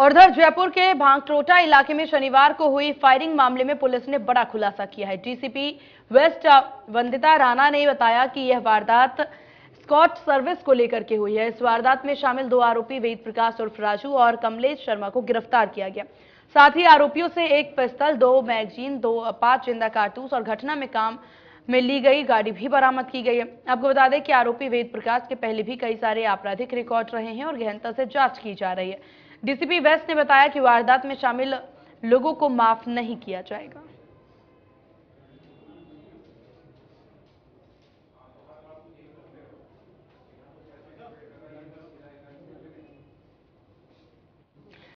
और उधर जयपुर के भांगटोटा इलाके में शनिवार को हुई फायरिंग मामले में पुलिस ने बड़ा खुलासा किया है डीसीपी वेस्ट वंदिता राणा ने बताया कि यह वारदात स्कॉट सर्विस को लेकर के हुई है इस वारदात में शामिल दो आरोपी वेद प्रकाश उर्फ राजू और कमलेश शर्मा को गिरफ्तार किया गया साथ ही आरोपियों से एक पिस्तल दो मैगजीन दो पांच जिंदा कारतूस और घटना में काम में ली गई गाड़ी भी बरामद की गई है आपको बता दें कि आरोपी वेद प्रकाश के पहले भी कई सारे आपराधिक रिकॉर्ड रहे हैं और गहनता से जांच की जा रही है डीसीपी वेस्ट ने बताया कि वारदात में शामिल लोगों को माफ नहीं किया जाएगा